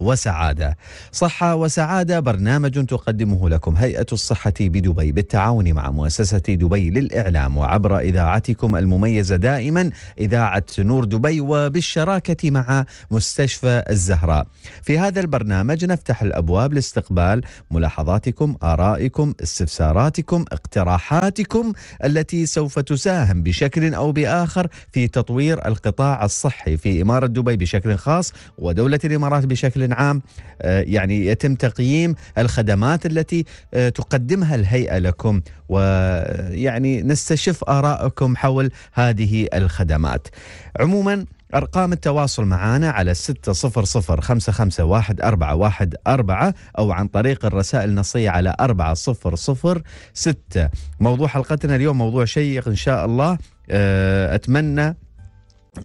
وسعادة صحة وسعادة برنامج تقدمه لكم هيئة الصحة بدبي بالتعاون مع مؤسسة دبي للإعلام وعبر إذاعتكم المميزة دائما إذاعة نور دبي وبالشراكة مع مستشفى الزهراء في هذا البرنامج نفتح الأبواب لاستقبال ملاحظاتكم آرائكم استفساراتكم اقتراحاتكم التي سوف تساهم بشكل أو بآخر في تطوير القطاع الصحي في إمارة دبي بشكل خاص ودولة الإمارات بشكل عام آه، يعني يتم تقييم الخدمات التي آه، تقدمها الهيئه لكم ويعني آه، نستشف ارائكم حول هذه الخدمات. عموما أرقام التواصل معنا علي أربعة 600-551-414 أو عن طريق الرسائل النصية على ستة موضوع حلقتنا اليوم موضوع شيق إن شاء الله أتمنى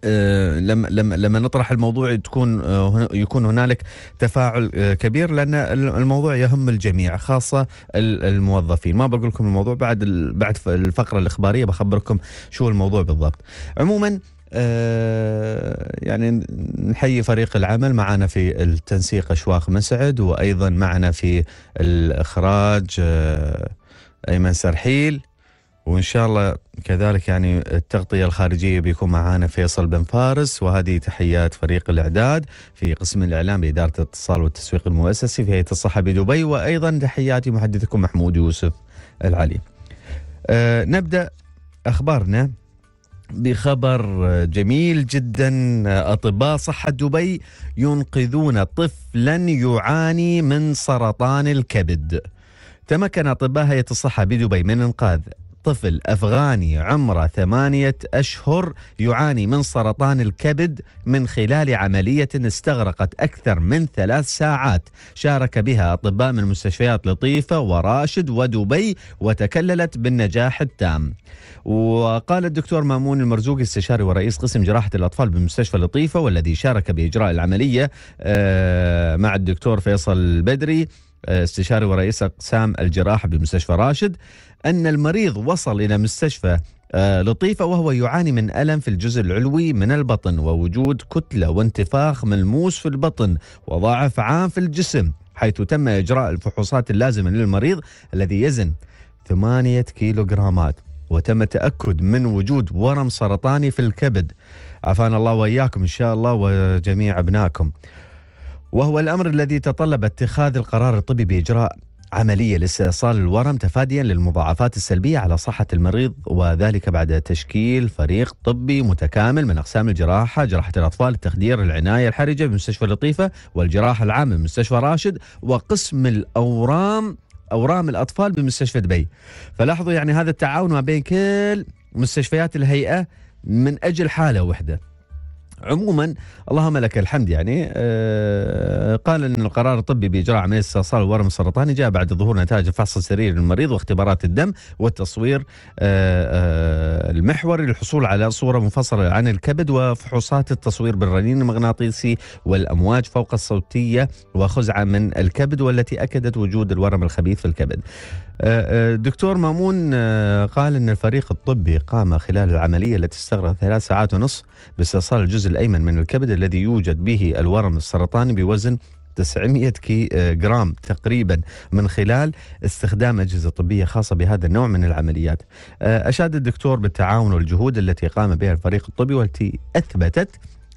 آه، لما لما لما نطرح الموضوع تكون آه، يكون هنالك تفاعل آه، كبير لان الموضوع يهم الجميع خاصه الموظفين ما بقول لكم الموضوع بعد بعد الفقره الاخباريه بخبركم شو الموضوع بالضبط عموما يعني نحيي فريق العمل معنا في التنسيق اشواق مسعد وايضا معنا في الاخراج ايمن سرحيل وان شاء الله كذلك يعني التغطيه الخارجيه بيكون معانا فيصل بن فارس وهذه تحيات فريق الاعداد في قسم الاعلام باداره الاتصال والتسويق المؤسسي في هيئه الصحه بدبي وايضا تحياتي محدثكم محمود يوسف العلي. أه نبدا اخبارنا بخبر جميل جدا اطباء صحه دبي ينقذون طفلا يعاني من سرطان الكبد. تمكن اطباء هيئه الصحه بدبي من انقاذ طفل أفغاني عمره ثمانية أشهر يعاني من سرطان الكبد من خلال عملية استغرقت أكثر من ثلاث ساعات شارك بها أطباء من مستشفيات لطيفة وراشد ودبي وتكللت بالنجاح التام وقال الدكتور مامون المرزوق استشاري ورئيس قسم جراحة الأطفال بمستشفى لطيفة والذي شارك بإجراء العملية آه، مع الدكتور فيصل البدري آه، استشاري ورئيس اقسام الجراحه بمستشفى راشد أن المريض وصل إلى مستشفى آه، لطيفة وهو يعاني من ألم في الجزء العلوي من البطن ووجود كتلة وانتفاخ ملموس في البطن وضعف عام في الجسم حيث تم إجراء الفحوصات اللازمة للمريض الذي يزن 8 كيلوغرامات وتم تأكد من وجود ورم سرطاني في الكبد عافانا الله وإياكم إن شاء الله وجميع أبنائكم وهو الأمر الذي تطلب اتخاذ القرار الطبي بإجراء عملية لاستئصال الورم تفاديا للمضاعفات السلبية على صحة المريض وذلك بعد تشكيل فريق طبي متكامل من أقسام الجراحة جراحة الأطفال التخدير العناية الحرجة بمستشفى لطيفة والجراحة العامة بمستشفى راشد وقسم الأورام أورام الأطفال بمستشفى دبي فلاحظوا يعني هذا التعاون ما بين كل مستشفيات الهيئة من أجل حالة وحدة عموما اللهم لك الحمد يعني آه، قال ان القرار الطبي باجراء عمليه استئصال الورم السرطاني جاء بعد ظهور نتائج الفحص السريري للمريض واختبارات الدم والتصوير آه، آه، المحوري للحصول على صوره منفصله عن الكبد وفحوصات التصوير بالرنين المغناطيسي والامواج فوق الصوتيه وخزعه من الكبد والتي اكدت وجود الورم الخبيث في الكبد. دكتور مامون قال ان الفريق الطبي قام خلال العمليه التي استغرقت ثلاث ساعات ونصف باستئصال الجزء الأيمن من الكبد الذي يوجد به الورم السرطاني بوزن 900 كي آه، جرام تقريبا من خلال استخدام أجهزة طبية خاصة بهذا النوع من العمليات آه، أشاد الدكتور بالتعاون والجهود التي قام بها الفريق الطبي والتي أثبتت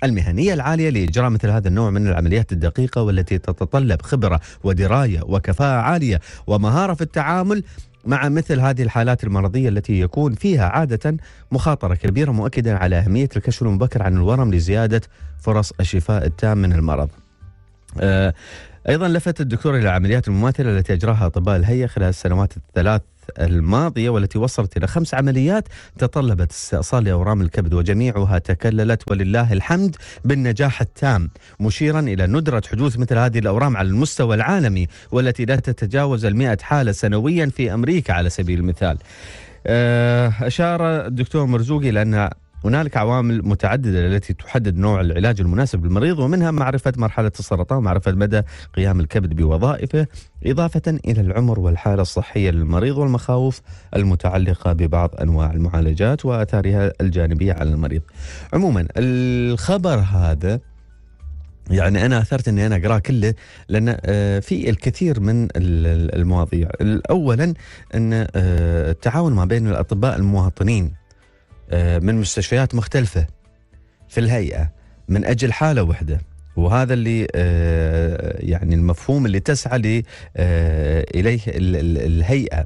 المهنية العالية لإجراء مثل هذا النوع من العمليات الدقيقة والتي تتطلب خبرة ودراية وكفاءة عالية ومهارة في التعامل مع مثل هذه الحالات المرضية التي يكون فيها عادة مخاطرة كبيرة مؤكدا على أهمية الكشف المبكر عن الورم لزيادة فرص الشفاء التام من المرض آه، أيضا لفت الدكتور إلى العمليات المماثلة التي أجراها أطباء الهيئة خلال السنوات الثلاث الماضية والتي وصلت إلى خمس عمليات تطلبت استئصال لأورام الكبد وجميعها تكللت ولله الحمد بالنجاح التام مشيرا إلى ندرة حدوث مثل هذه الأورام على المستوى العالمي والتي لا تتجاوز المئة حالة سنويا في أمريكا على سبيل المثال آه، أشار الدكتور مرزوقي إلى أن هنالك عوامل متعدده التي تحدد نوع العلاج المناسب للمريض ومنها معرفه مرحله السرطان ومعرفه مدى قيام الكبد بوظائفه اضافه الى العمر والحاله الصحيه للمريض والمخاوف المتعلقه ببعض انواع المعالجات واثارها الجانبيه على المريض. عموما الخبر هذا يعني انا اثرت اني انا اقراه كله لان آه، في الكثير من المواضيع اولا ان آه، التعاون ما بين الاطباء المواطنين آه، من مستشفيات مختلفة في الهيئة من أجل حالة وحدة وهذا اللي آه، يعني المفهوم اللي تسعى آه، إليه الهيئة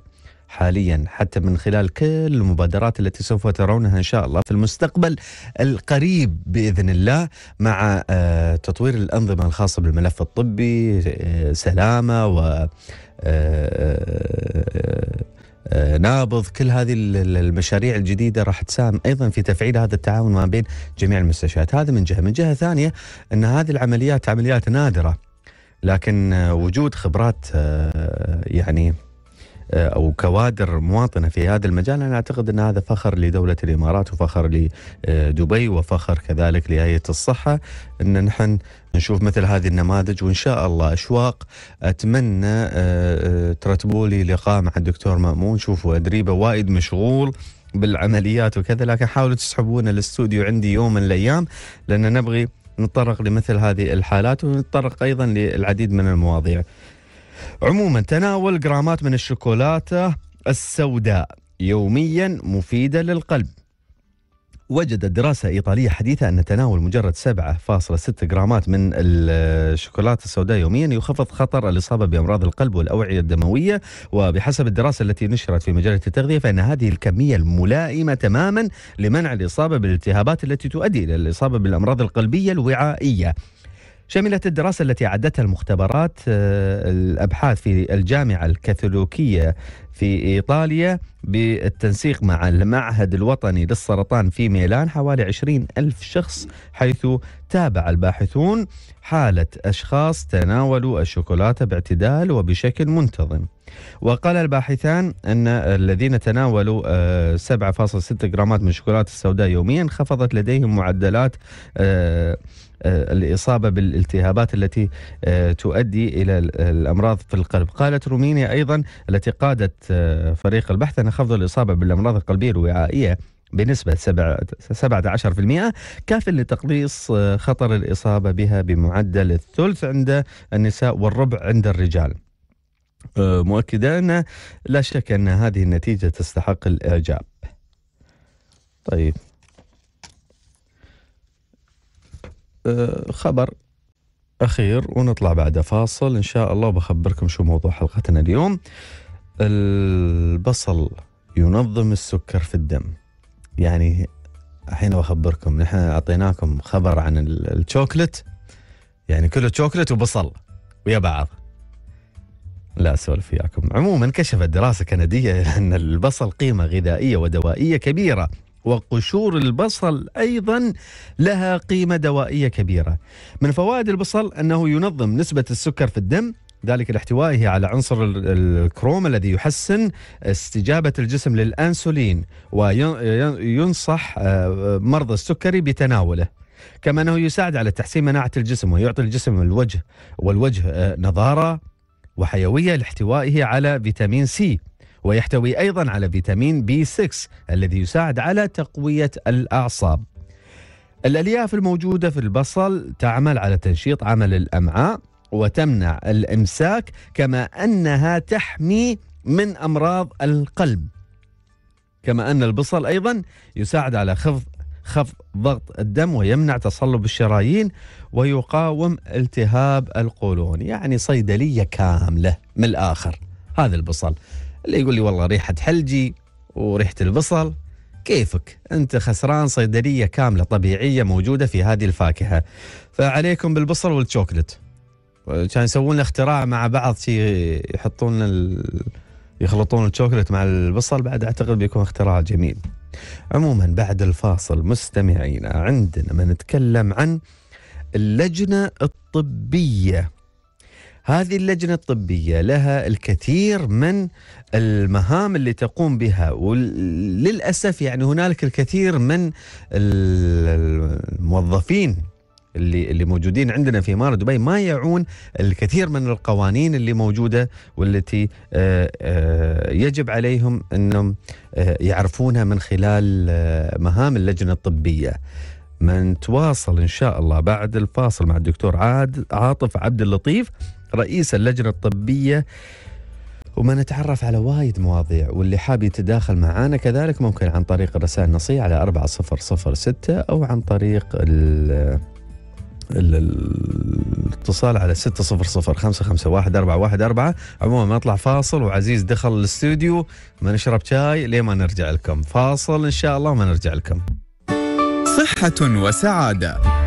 حاليا حتى من خلال كل المبادرات التي سوف ترونها ان شاء الله في المستقبل القريب باذن الله مع تطوير الانظمه الخاصه بالملف الطبي سلامه و آه، نابض كل هذه المشاريع الجديدة راح تساهم أيضا في تفعيل هذا التعاون ما بين جميع المستشفيات هذا من جهة من جهة ثانية أن هذه العمليات عمليات نادرة لكن آه، وجود خبرات آه، يعني آه، او كوادر مواطنه في هذا المجال انا اعتقد ان هذا فخر لدوله الامارات وفخر لدبي وفخر كذلك لهيئه الصحه ان نحن نشوف مثل هذه النماذج وان شاء الله اشواق اتمنى آه، آه، ترتبوا لي لقاء مع الدكتور مامون شوفوا ادريبه وايد مشغول بالعمليات وكذا لكن حاولوا تسحبونا الاستوديو عندي يوم من الايام لان نبغي نتطرق لمثل هذه الحالات ونتطرق ايضا للعديد من المواضيع. عموما تناول جرامات من الشوكولاتة السوداء يوميا مفيدة للقلب وجدت دراسة إيطالية حديثة أن تناول مجرد 7.6 جرامات من الشوكولاتة السوداء يوميا يخفض خطر الإصابة بأمراض القلب والأوعية الدموية وبحسب الدراسة التي نشرت في مجلة التغذية فإن هذه الكمية الملائمة تماما لمنع الإصابة بالالتهابات التي تؤدي إلى الإصابة بالأمراض القلبية الوعائية شملت الدراسة التي عدتها المختبرات آه، الأبحاث في الجامعة الكاثوليكية في إيطاليا بالتنسيق مع المعهد الوطني للسرطان في ميلان حوالي 20 ألف شخص حيث تابع الباحثون حالة أشخاص تناولوا الشوكولاتة باعتدال وبشكل منتظم وقال الباحثان أن الذين تناولوا 7.6 آه، جرامات من الشوكولاتة السوداء يوميا خفضت لديهم معدلات آه، آه، الإصابة بالالتهابات التي آه، تؤدي إلى الأمراض في القلب قالت رومينيا أيضا التي قادت آه، فريق البحث أن خفض الإصابة بالأمراض القلبية الوعائية بنسبة 17% كاف لتقليص خطر الإصابة بها بمعدل الثلث عند النساء والربع عند الرجال مؤكدة أن لا شك أن هذه النتيجة تستحق الإعجاب طيب خبر أخير ونطلع بعد فاصل إن شاء الله وبخبركم شو موضوع حلقتنا اليوم البصل ينظم السكر في الدم يعني الحين بخبركم نحن أعطيناكم خبر عن الشوكلت يعني كله شوكلت وبصل ويا بعض لا اسولف وياكم عموما كشفت دراسه كنديه ان البصل قيمه غذائيه ودوائيه كبيره وقشور البصل ايضا لها قيمه دوائيه كبيره. من فوائد البصل انه ينظم نسبه السكر في الدم ذلك لاحتوائه على عنصر الكروم الذي يحسن استجابة الجسم للأنسولين وينصح آه، مرضى السكري بتناوله كما أنه يساعد على تحسين مناعة الجسم ويعطي الجسم الوجه والوجه آه، نضارة وحيوية لاحتوائه على فيتامين سي ويحتوي أيضا على فيتامين بي 6 الذي يساعد على تقوية الأعصاب الألياف الموجودة في البصل تعمل على تنشيط عمل الأمعاء وتمنع الإمساك كما أنها تحمي من أمراض القلب كما أن البصل أيضا يساعد على خفض خفض ضغط الدم ويمنع تصلب الشرايين ويقاوم التهاب القولون يعني صيدلية كاملة من الآخر هذا البصل اللي يقول لي والله ريحة حلجي وريحة البصل كيفك أنت خسران صيدلية كاملة طبيعية موجودة في هذه الفاكهة فعليكم بالبصل والشوكلت كان يسوون اختراع مع بعض شيء يحطون ال... يخلطون الشوكلت مع البصل بعد اعتقد بيكون اختراع جميل. عموما بعد الفاصل مستمعينا عندنا ما نتكلم عن اللجنه الطبيه هذه اللجنة الطبية لها الكثير من المهام اللي تقوم بها وللأسف يعني هنالك الكثير من الموظفين اللي اللي موجودين عندنا في اماره دبي ما يعون الكثير من القوانين اللي موجوده والتي آه، آه، يجب عليهم انهم آه، يعرفونها من خلال مهام اللجنه الطبيه. من نتواصل ان شاء الله بعد الفاصل مع الدكتور عاد عاطف عبد اللطيف رئيس اللجنة الطبية وما نتعرف على وايد مواضيع واللي حاب يتداخل معانا كذلك ممكن عن طريق الرسائل النصية على 4006 أو عن طريق ال الاتصال على 600 عموما ما نطلع فاصل وعزيز دخل الاستوديو ما نشرب شاي ليه ما نرجع لكم فاصل إن شاء الله ما نرجع لكم صحة وسعادة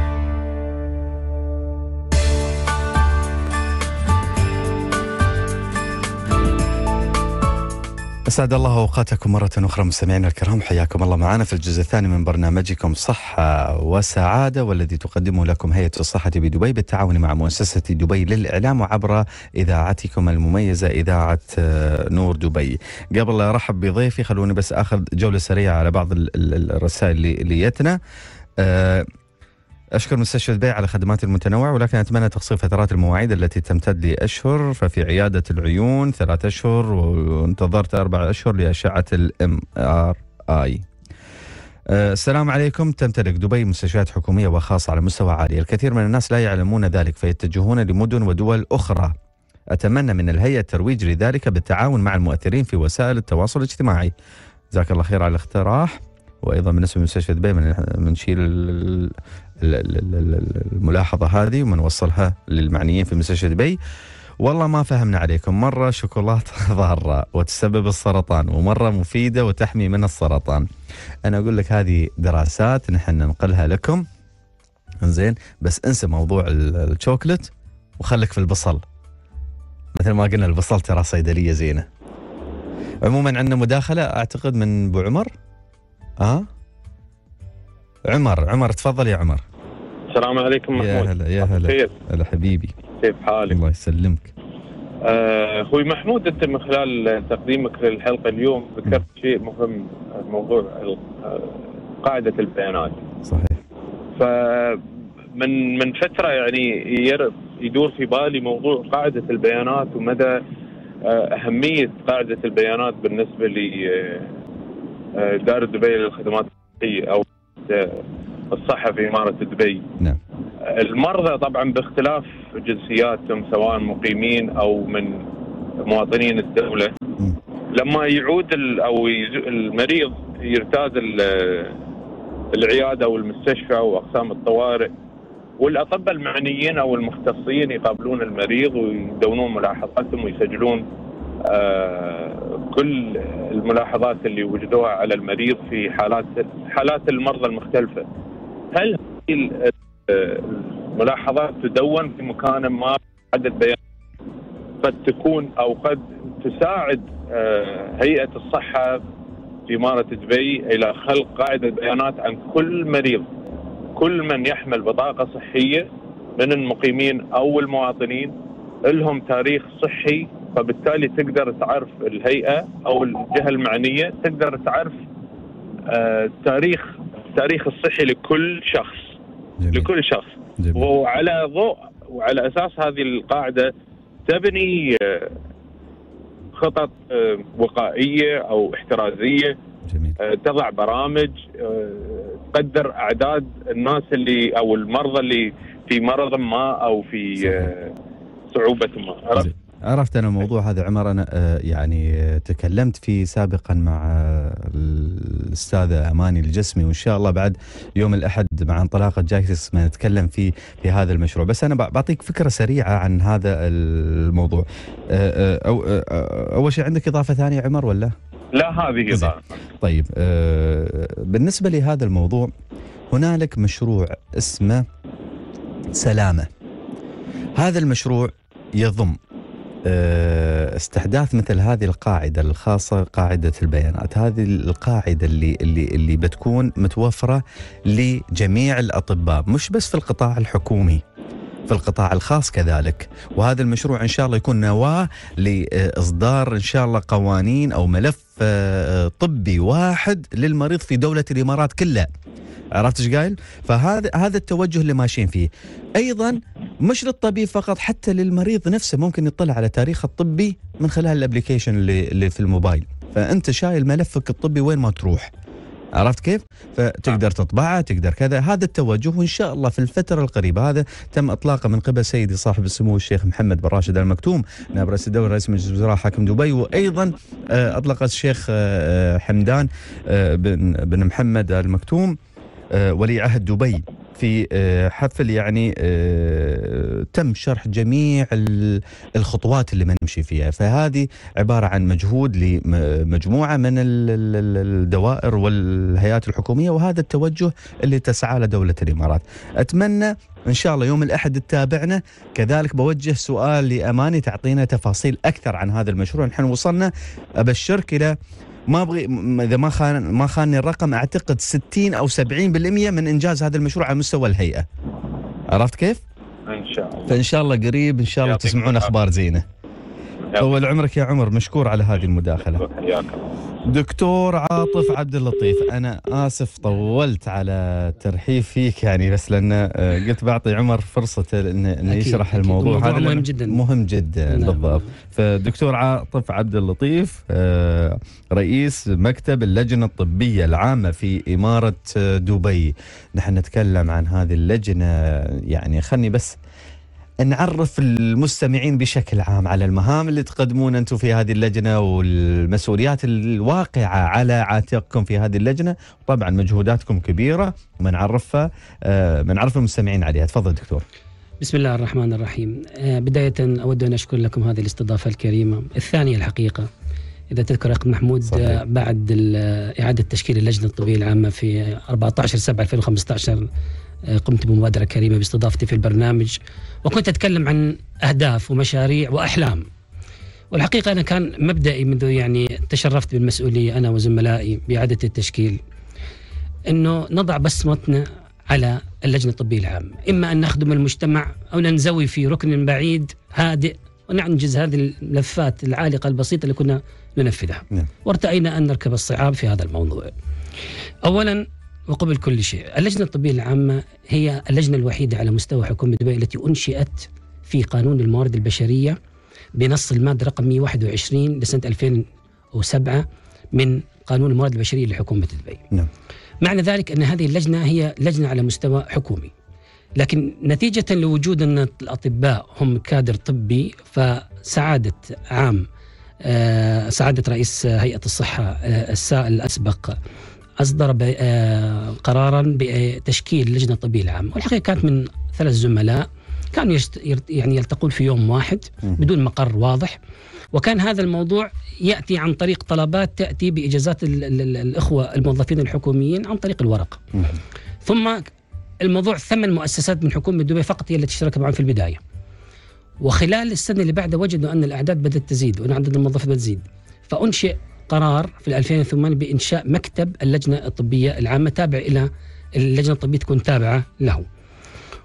أسعد الله أوقاتكم مرة أخرى مستمعينا الكرام حياكم الله معنا في الجزء الثاني من برنامجكم صحة وسعادة والذي تقدمه لكم هيئة الصحة بدبي بالتعاون مع مؤسسة دبي للإعلام وعبر إذاعتكم المميزة إذاعة آه، نور دبي قبل لا أرحب بضيفي خلوني بس أخذ جولة سريعة على بعض الرسائل اللي جتنا أه أشكر مستشفى البيع على خدماته المتنوعة ولكن أتمنى تقصير فترات المواعيد التي تمتد لأشهر ففي عيادة العيون ثلاثة أشهر وانتظرت أربعة أشهر لأشعة الـ MRI أه، السلام عليكم تمتلك دبي مستشفيات حكومية وخاصة على مستوى عالي الكثير من الناس لا يعلمون ذلك فيتجهون لمدن ودول أخرى أتمنى من الهيئة الترويج لذلك بالتعاون مع المؤثرين في وسائل التواصل الاجتماعي جزاك الله خير على الاقتراح وايضا بالنسبه لمستشفى دبي بنشيل الملاحظه هذه وبنوصلها للمعنيين في مستشفى دبي والله ما فهمنا عليكم مرة شوكولاتة ضارة وتسبب السرطان ومرة مفيدة وتحمي من السرطان أنا أقول لك هذه دراسات نحن ننقلها لكم زين بس انسى موضوع الشوكلت وخلك في البصل مثل ما قلنا البصل ترى صيدلية زينة عموما عندنا مداخلة أعتقد من أبو عمر اه عمر عمر تفضل يا عمر السلام عليكم محمود يا هلا يا هلا هلا حبيبي كيف حالك الله يسلمك آه محمود انت من خلال تقديمك للحلقه اليوم ذكرت نعم. شيء مهم موضوع آه، قاعده البيانات صحيح ف من من فتره يعني يدور في بالي موضوع قاعده البيانات ومدى آه، اهميه قاعده البيانات بالنسبه لي آه، آه، دار دبي للخدمات الصحية أو الصحة في إمارة دبي نعم. المرضى طبعا باختلاف جنسياتهم سواء مقيمين أو من مواطنين الدولة م. لما يعود أو المريض يرتاد العيادة أو المستشفى أو أقسام الطوارئ والاطباء المعنيين او المختصين يقابلون المريض ويدونون ملاحظاتهم ويسجلون آه، كل الملاحظات اللي وجدوها على المريض في حالات حالات المرضى المختلفه هل آه، الملاحظات تدون في مكان ما عدد بيانات قد تكون او قد تساعد آه، هيئه الصحه في ماره دبي الى خلق قاعده بيانات عن كل مريض كل من يحمل بطاقه صحيه من المقيمين او المواطنين لهم تاريخ صحي فبالتالي تقدر تعرف الهيئه او الجهه المعنيه تقدر تعرف آه، تاريخ التاريخ الصحي لكل شخص جميل. لكل شخص جميل. وعلى ضوء وعلى اساس هذه القاعده تبني آه، خطط آه، وقائيه او احترازيه جميل. تضع برامج تقدر اعداد الناس اللي او المرضى اللي في مرض ما او في صعوبه ما عرفت عرفت انا الموضوع هذا عمر انا آه، يعني آه، تكلمت فيه سابقا مع آه، الاستاذه اماني الجسمي وان شاء الله بعد يوم الاحد مع انطلاقه جايكس ما نتكلم فيه في هذا المشروع بس انا بعطيك فكره سريعه عن هذا الموضوع اول شيء عندك اضافه ثانيه عمر ولا؟ لا هذه اضافه طيب بالنسبه لهذا الموضوع هنالك مشروع اسمه سلامه هذا المشروع يضم آه، استحداث مثل هذه القاعده الخاصه قاعده البيانات، هذه القاعده اللي اللي اللي بتكون متوفره لجميع الاطباء مش بس في القطاع الحكومي. في القطاع الخاص كذلك وهذا المشروع إن شاء الله يكون نواة لإصدار إن شاء الله قوانين أو ملف آه، طبي واحد للمريض في دولة الإمارات كلها عرفت ايش قايل؟ فهذا هذا التوجه اللي ماشيين فيه. ايضا مش للطبيب فقط حتى للمريض نفسه ممكن يطلع على تاريخه الطبي من خلال الابلكيشن اللي, اللي في الموبايل فانت شايل ملفك الطبي وين ما تروح عرفت كيف؟ فتقدر نعم. تطبعه تقدر كذا هذا التوجه وان شاء الله في الفتره القريبه هذا تم اطلاقه من قبل سيدي صاحب السمو الشيخ محمد بن راشد المكتوم نائب رئيس الدوله رئيس مجلس الوزراء حاكم دبي وايضا آه، اطلق الشيخ آه، حمدان آه، بن بن محمد المكتوم ولي عهد دبي في آه، حفل يعني آه، تم شرح جميع الخطوات اللي بنمشي فيها فهذه عبارة عن مجهود لمجموعة من الدوائر والهيئات الحكومية وهذا التوجه اللي تسعى له دولة الإمارات أتمنى إن شاء الله يوم الأحد تتابعنا كذلك بوجه سؤال لأماني تعطينا تفاصيل أكثر عن هذا المشروع نحن وصلنا أبشرك إلى ما ابغي اذا ما خان ما خانني الرقم اعتقد 60 او 70% من انجاز هذا المشروع على مستوى الهيئه. عرفت كيف؟ ان شاء الله. فان شاء الله قريب ان شاء الله تسمعون اخبار زينه. طول عمرك يا عمر مشكور على هذه المداخله دكتور عاطف عبد اللطيف انا اسف طولت على ترحيب فيك يعني بس لان آه، قلت بعطي عمر فرصه انه إن يشرح أكيد الموضوع هذا مهم جدا مهم جدا نعم. بالضبط فدكتور عاطف عبد اللطيف آه، رئيس مكتب اللجنه الطبيه العامه في اماره آه، دبي نحن نتكلم عن هذه اللجنه يعني خلني بس نعرف المستمعين بشكل عام على المهام اللي تقدمون انتم في هذه اللجنه والمسؤوليات الواقعه على عاتقكم في هذه اللجنه، طبعا مجهوداتكم كبيره ونعرفها بنعرف آه، المستمعين عليها، تفضل دكتور. بسم الله الرحمن الرحيم آه، بداية أود أن أشكر لكم هذه الاستضافة الكريمة الثانية الحقيقة إذا تذكر أخ محمود صحيح. آه، بعد إعادة تشكيل اللجنة الطبية العامة في 14 7 2015 قمت بمبادرة كريمة باستضافتي في البرنامج وكنت أتكلم عن أهداف ومشاريع وأحلام والحقيقة أنا كان مبدئي منذ يعني تشرفت بالمسؤولية أنا وزملائي بإعادة التشكيل أنه نضع بصمتنا على اللجنة الطبية العامة إما أن نخدم المجتمع أو ننزوي في ركن بعيد هادئ وننجز هذه الملفات العالقة البسيطة اللي كنا ننفذها نعم. وارتأينا أن نركب الصعاب في هذا الموضوع أولا وقبل كل شيء اللجنة الطبية العامة هي اللجنة الوحيدة على مستوى حكومة دبي التي أنشئت في قانون الموارد البشرية بنص المادة رقم 121 لسنة 2007 من قانون الموارد البشرية لحكومة دبي نعم. معنى ذلك أن هذه اللجنة هي لجنة على مستوى حكومي لكن نتيجة لوجود أن الأطباء هم كادر طبي فسعادة عام آه، سعادة رئيس هيئة الصحة آه، السائل الأسبق أصدر آه، قرارا بتشكيل لجنة طبية العام والحقيقة كانت من ثلاث زملاء كانوا يعني يلتقون في يوم واحد بدون مقر واضح وكان هذا الموضوع ياتي عن طريق طلبات تاتي باجازات الاخوه الموظفين الحكوميين عن طريق الورق ثم الموضوع ثمن مؤسسات من حكومه دبي فقط هي التي اشتركت معهم في البدايه وخلال السنه اللي بعدها وجدوا ان الاعداد بدات تزيد وان عدد الموظفين بدات تزيد فانشئ قرار في 2008 بإنشاء مكتب اللجنة الطبية العامة تابع إلى اللجنة الطبية تكون تابعة له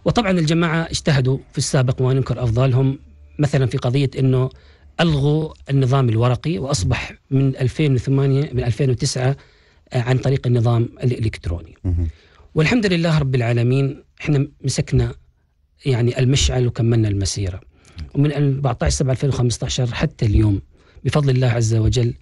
وطبعا الجماعة اجتهدوا في السابق وننكر افضالهم مثلا في قضية أنه ألغوا النظام الورقي وأصبح من 2008 من 2009 عن طريق النظام الإلكتروني والحمد لله رب العالمين احنا مسكنا يعني المشعل وكملنا المسيرة ومن 14 7 2015 حتى اليوم بفضل الله عز وجل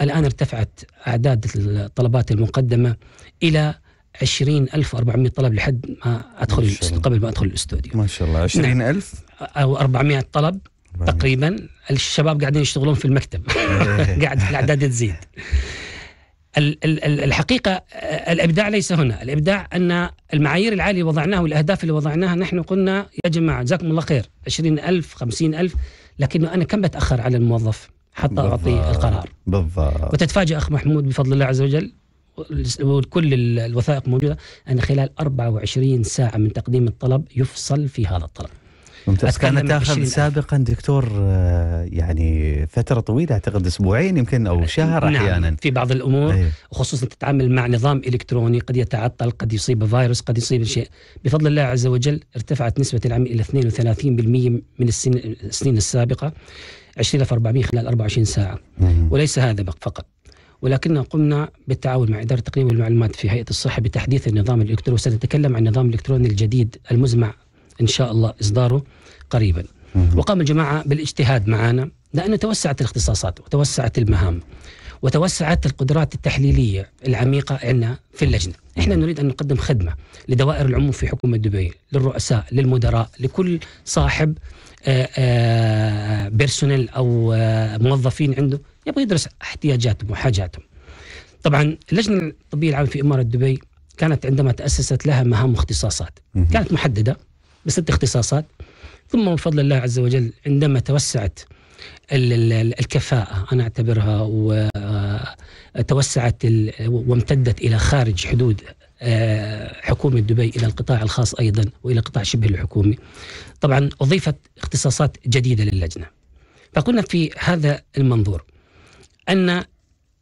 الآن ارتفعت أعداد الطلبات المقدمة إلى 20400 طلب لحد ما أدخل ما الاستوديو. قبل ما أدخل الاستوديو ما شاء الله 20000 نعم. أو 400 طلب تقريبا الشباب قاعدين يشتغلون في المكتب قاعد الأعداد تزيد الحقيقة الإبداع ليس هنا الإبداع أن المعايير العالية وضعناها والأهداف اللي وضعناها نحن قلنا يا جماعة جزاكم الله خير 20000 50000 لكنه أنا كم بتأخر على الموظف حتى أعطي القرار بالضبط وتتفاجئ أخ محمود بفضل الله عز وجل وكل الوثائق موجودة أن خلال 24 ساعة من تقديم الطلب يفصل في هذا الطلب ممتاز كانت تاخذ سابقا دكتور آه، يعني فتره طويله اعتقد اسبوعين يمكن او نعم، شهر نعم احيانا في بعض الامور أيه. تتعامل مع نظام الكتروني قد يتعطل قد يصيب فيروس قد يصيب شيء بفضل الله عز وجل ارتفعت نسبه العمل الى 32% من السن السنين السابقه 20400 خلال 24 ساعة وليس هذا فقط ولكننا قمنا بالتعاون مع إدارة تقنية المعلومات في هيئة الصحة بتحديث النظام الإلكتروني وسنتكلم عن النظام الإلكتروني الجديد المزمع إن شاء الله إصداره قريبا وقام الجماعة بالاجتهاد معنا لأنه توسعت الاختصاصات وتوسعت المهام وتوسعت القدرات التحليلية العميقة عندنا في اللجنة احنا نريد ان نقدم خدمه لدوائر العموم في حكومه دبي، للرؤساء، للمدراء، لكل صاحب آه، آه، بيرسونيل او آه، موظفين عنده يبغى يدرس احتياجاتهم وحاجاتهم. طبعا اللجنه الطبيه العامه في اماره دبي كانت عندما تاسست لها مهام واختصاصات، كانت محدده بست اختصاصات ثم من فضل الله عز وجل عندما توسعت الكفاءة أنا أعتبرها وتوسعت آه، وامتدت إلى خارج حدود آه، حكومة دبي إلى القطاع الخاص أيضا وإلى قطاع شبه الحكومي طبعا أضيفت اختصاصات جديدة للجنة فقلنا في هذا المنظور أن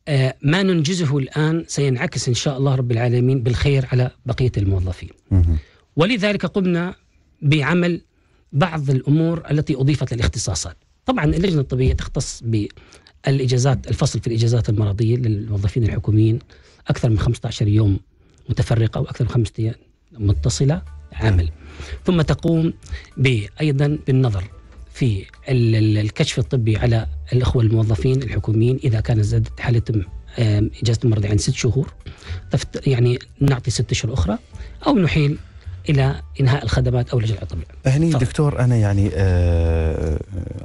آه، ما ننجزه الآن سينعكس إن شاء الله رب العالمين بالخير على بقية الموظفين ولذلك قمنا بعمل بعض الأمور التي أضيفت للاختصاصات طبعا اللجنه الطبيه تختص بالاجازات الفصل في الاجازات المرضيه للموظفين الحكوميين اكثر من 15 يوم متفرقه واكثر من خمسة ايام متصله عمل ثم تقوم ايضا بالنظر في الكشف الطبي على الاخوه الموظفين الحكوميين اذا كانت زادت حالتهم اجازه المرضى عن ست شهور يعني نعطي ست اشهر اخرى او نحيل الى انهاء الخدمات او لجمع الطبيعه. هني طبعا. دكتور انا يعني آه, آه،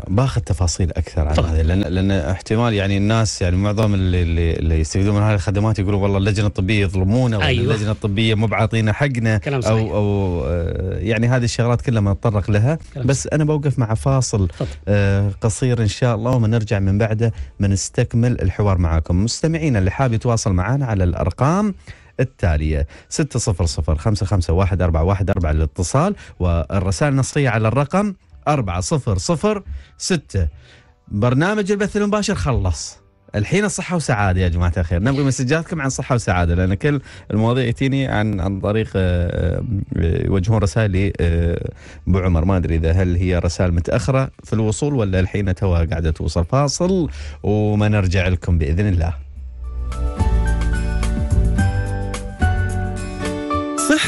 باخذ تفاصيل اكثر عن هذا لان لان احتمال يعني الناس يعني معظم اللي اللي يستفيدون من هذه الخدمات يقولوا والله اللجنه الطبيه يظلمونا ولا أيوة. اللجنه الطبيه مو بعاطينا حقنا كلام صحيح. او او آه، يعني هذه الشغلات كلها ما نتطرق لها كلام بس انا بوقف مع فاصل آه قصير ان شاء الله ومنرجع من بعده بنستكمل الحوار معاكم مستمعينا اللي حاب يتواصل معنا على الارقام التالية 600 551 للاتصال والرسائل النصية على الرقم 4006 برنامج البث المباشر خلص الحين الصحة وسعادة يا جماعة الخير نبغي مسجاتكم عن صحة وسعادة لأن كل المواضيع يتيني عن عن طريق آه، آه، يوجهون رسائل لأبو آه، عمر ما أدري إذا هل هي رسائل متأخرة في الوصول ولا الحين توها قاعدة توصل فاصل وما نرجع لكم بإذن الله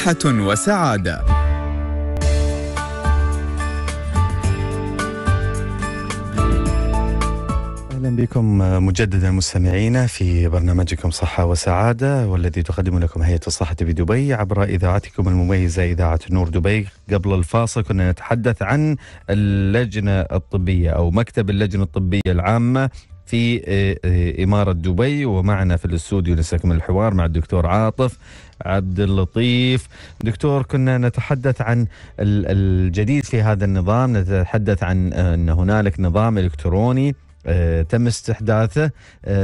صحة وسعادة اهلا بكم مجددا مستمعينا في برنامجكم صحه وسعاده والذي تقدم لكم هيئه الصحه بدبي عبر اذاعتكم المميزه اذاعه نور دبي قبل الفاصل كنا نتحدث عن اللجنه الطبيه او مكتب اللجنه الطبيه العامه في آه، آه، إمارة دبي ومعنا في الاستوديو نستكمل الحوار مع الدكتور عاطف عبد اللطيف دكتور كنا نتحدث عن الجديد في هذا النظام نتحدث عن آه، أن هنالك نظام إلكتروني تم استحداثه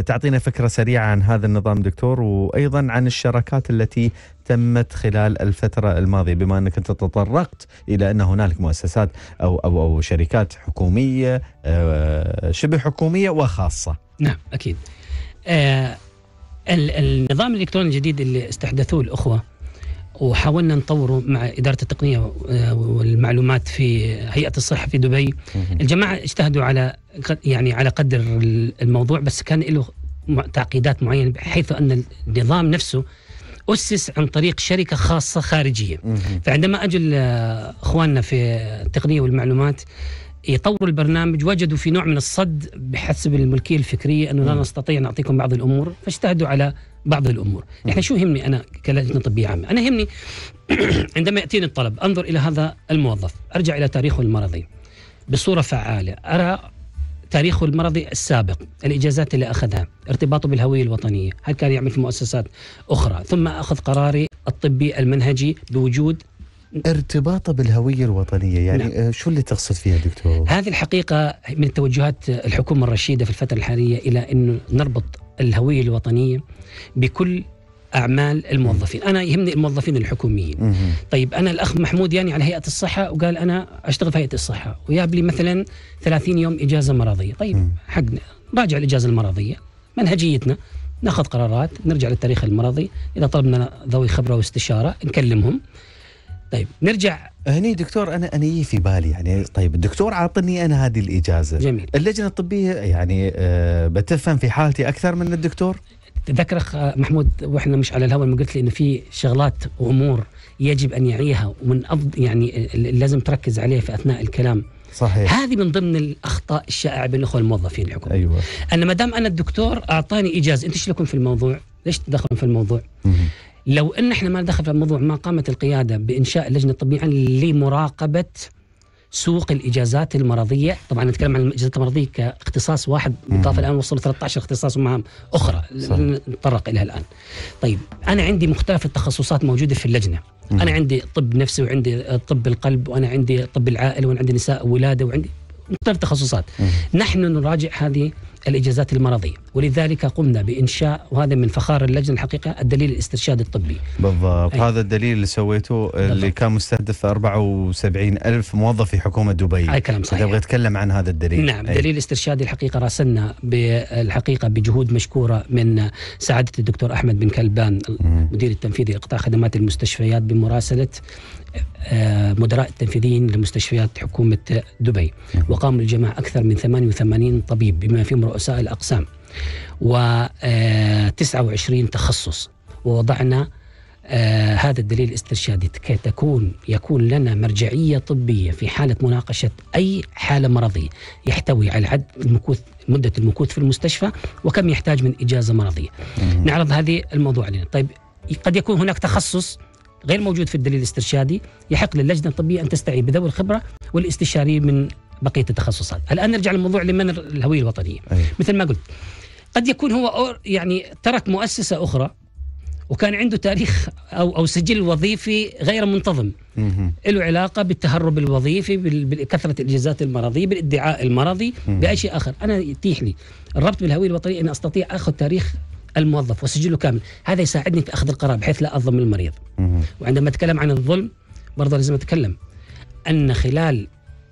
تعطينا فكرة سريعة عن هذا النظام دكتور وأيضا عن الشراكات التي تمت خلال الفترة الماضية بما أنك أنت تطرقت إلى أن هنالك مؤسسات أو, أو, أو شركات حكومية آه، شبه حكومية وخاصة نعم أكيد آه النظام الإلكتروني الجديد اللي استحدثوه الأخوة وحاولنا نطوره مع إدارة التقنية آه، والمعلومات في هيئة الصحة في دبي الجماعة اجتهدوا على يعني على قدر الموضوع بس كان له تعقيدات معينة بحيث أن النظام نفسه اسس عن طريق شركه خاصه خارجيه فعندما اجل آه، اخواننا في التقنيه والمعلومات يطوروا البرنامج وجدوا في نوع من الصد بحسب الملكيه الفكريه انه لا نستطيع نعطيكم بعض الامور فاجتهدوا على بعض الامور، احنا شو يهمني انا كلجنه طبيه عامه؟ انا يهمني عندما ياتيني الطلب انظر الى هذا الموظف، ارجع الى تاريخه المرضي بصوره فعاله، ارى تاريخه المرضي السابق الإجازات اللي أخذها ارتباطه بالهوية الوطنية هل كان يعمل في مؤسسات أخرى ثم أخذ قراري الطبي المنهجي بوجود ارتباطه بالهوية الوطنية يعني نعم. آه، شو اللي تقصد فيها دكتور؟ هذه الحقيقة من توجهات الحكومة الرشيدة في الفترة الحالية إلى أن نربط الهوية الوطنية بكل اعمال الموظفين انا يهمني الموظفين الحكوميين طيب انا الاخ محمود يعني على هيئه الصحه وقال انا اشتغل في هيئه الصحه وياب لي مثلا 30 يوم اجازه مرضيه طيب حقنا راجع الاجازه المرضيه منهجيتنا ناخذ قرارات نرجع للتاريخ المرضي اذا طلبنا ذوي خبره واستشاره نكلمهم طيب نرجع هني دكتور انا انا يجي في بالي يعني طيب الدكتور عاطني انا هذه الاجازه جميل اللجنه الطبيه يعني آه، بتفهم في حالتي اكثر من الدكتور تذكر اخ آه، محمود واحنا مش على الهواء لما قلت لي انه في شغلات وامور يجب ان يعيها ومن أفض يعني لازم تركز عليها في اثناء الكلام صحيح هذه من ضمن الاخطاء الشائعه بين الاخوه الموظفين الحكومه ايوه انا ما دام انا الدكتور اعطاني اجازه انت ايش لكم في الموضوع؟ ليش تدخلون في الموضوع؟ لو ان احنا ما دخل في الموضوع ما قامت القياده بانشاء لجنه طبيعا لمراقبه سوق الاجازات المرضيه طبعا نتكلم عن الاجازات المرضيه كاختصاص واحد بالإضافة الان وصلوا 13 اختصاص ومعهم اخرى نتطرق اليها الان طيب انا عندي مختلف التخصصات موجوده في اللجنه مم. انا عندي طب نفسي وعندي طب القلب وانا عندي طب العائله وانا عندي نساء ولاده وعندي مختلف التخصصات نحن نراجع هذه الاجازات المرضيه، ولذلك قمنا بانشاء وهذا من فخار اللجنه الحقيقه الدليل الاسترشادي الطبي. بالضبط، أي. هذا الدليل اللي سويته بالضبط. اللي كان مستهدف 74 ألف موظف في حكومه دبي. اي كلام صحيح. تبغى اتكلم عن هذا الدليل. نعم، أي. دليل استرشادي الحقيقه راسلنا بالحقيقه بجهود مشكوره من سعاده الدكتور احمد بن كلبان مدير التنفيذي لقطاع خدمات المستشفيات بمراسله آه، مدراء التنفيذيين لمستشفيات حكومة دبي وقام الجماعة أكثر من 88 طبيب بما فيهم رؤساء الأقسام و29 آه، تخصص ووضعنا آه، هذا الدليل الاسترشادي كي تكون يكون لنا مرجعيه طبيه في حاله مناقشه اي حاله مرضيه يحتوي على عدد المكوث مده المكوث في المستشفى وكم يحتاج من اجازه مرضيه. نعرض هذه الموضوع علينا، طيب قد يكون هناك تخصص غير موجود في الدليل الاسترشادي يحق للجنه الطبيه ان تستعين بذوي الخبره والاستشاري من بقيه التخصصات. الان نرجع للموضوع لمن الهويه الوطنيه. أيه. مثل ما قلت قد يكون هو يعني ترك مؤسسه اخرى وكان عنده تاريخ او او سجل وظيفي غير منتظم له علاقه بالتهرب الوظيفي بكثره الاجازات المرضيه بالادعاء المرضي باي شيء اخر انا يتيح لي الربط بالهويه الوطنيه ان استطيع اخذ تاريخ الموظف وسجله كامل هذا يساعدني في اخذ القرار بحيث لا اظلم المريض وعندما اتكلم عن الظلم برضه لازم اتكلم ان خلال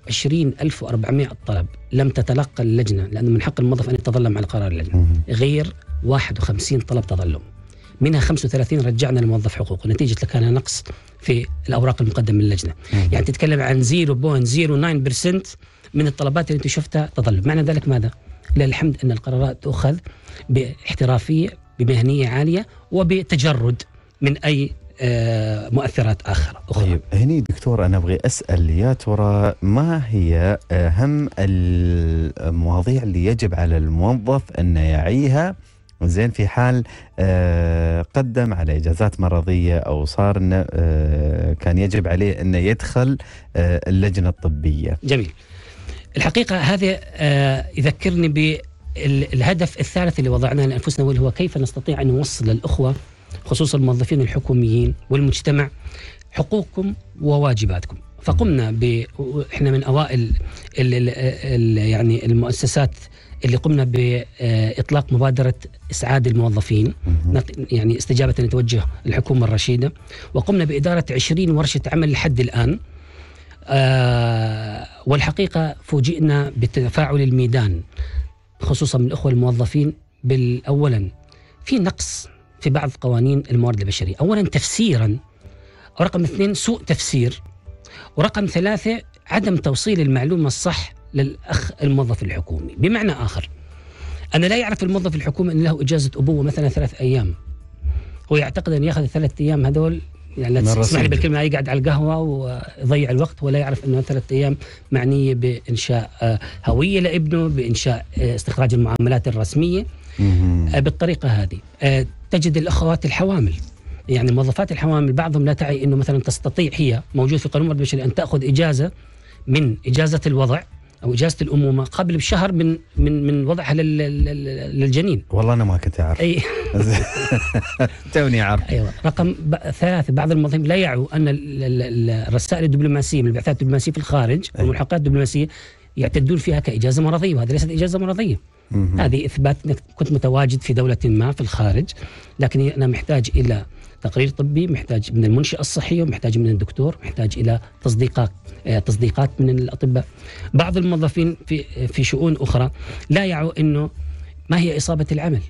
20400 طلب لم تتلقى اللجنه لانه من حق الموظف ان يتظلم على قرار اللجنه غير 51 طلب تظلم منها 35 رجعنا للموظف حقوقه نتيجة كان نقص في الأوراق المقدمة للجنة يعني تتكلم عن 0.09% من الطلبات اللي أنت شفتها تظلم معنى ذلك ماذا؟ للحمد أن القرارات تؤخذ باحترافية بمهنية عالية وبتجرد من أي آه، مؤثرات اخرى اخرى طيب هني دكتور انا ابغي اسال يا ترى ما هي آه، اهم المواضيع اللي يجب على الموظف انه يعيها زين في حال آه، قدم على اجازات مرضيه او صار كان يجب عليه انه يدخل اللجنه الطبيه. جميل. الحقيقة هذا آه، يذكرني بالهدف الثالث اللي وضعناه لأنفسنا واللي هو كيف نستطيع أن نوصل للأخوة خصوصا الموظفين الحكوميين والمجتمع حقوقكم وواجباتكم فقمنا ب احنا من اوائل ال ال ال يعني المؤسسات اللي قمنا باطلاق مبادره اسعاد الموظفين يعني استجابه لتوجه الحكومه الرشيده وقمنا باداره 20 ورشه عمل لحد الان آه، والحقيقة فوجئنا بتفاعل الميدان خصوصا من الأخوة الموظفين بالأولا في نقص في بعض قوانين الموارد البشرية أولا تفسيرا ورقم اثنين سوء تفسير ورقم ثلاثة عدم توصيل المعلومة الصح للأخ الموظف الحكومي بمعنى آخر أنا لا يعرف الموظف الحكومي أن له إجازة أبوة مثلا ثلاث أيام هو يعتقد أن يأخذ ثلاث أيام هذول يعني لا تسمح لي بالكلمه هاي على القهوه ويضيع الوقت ولا يعرف انه ثلاث ايام معنيه بانشاء آه، هويه لابنه بانشاء آه، استخراج المعاملات الرسميه آه، بالطريقه هذه تجد الاخوات الحوامل يعني موظفات الحوامل بعضهم لا تعي انه مثلا تستطيع هي موجود في قانون البشري ان تاخذ اجازه من اجازه الوضع او اجازه الامومه قبل بشهر من من من وضعها للجنين والله انا ما كنت اعرف اي توني عارف ايوه رقم ثلاثه بعض المواطنين لا يعوا ان الرسائل الدبلوماسيه من البعثات الدبلوماسيه في الخارج أيوة. والملحقات الدبلوماسيه يعتدون فيها كاجازه مرضيه وهذه ليست اجازه مرضيه هذه اثبات انك كنت متواجد في دوله ما في الخارج لكن انا محتاج الى تقرير طبي محتاج من المنشئه الصحيه ومحتاج من الدكتور محتاج الى تصديقات آه، تصديقات من الاطباء بعض الموظفين في في شؤون اخرى لا يعوا انه ما هي اصابه العمل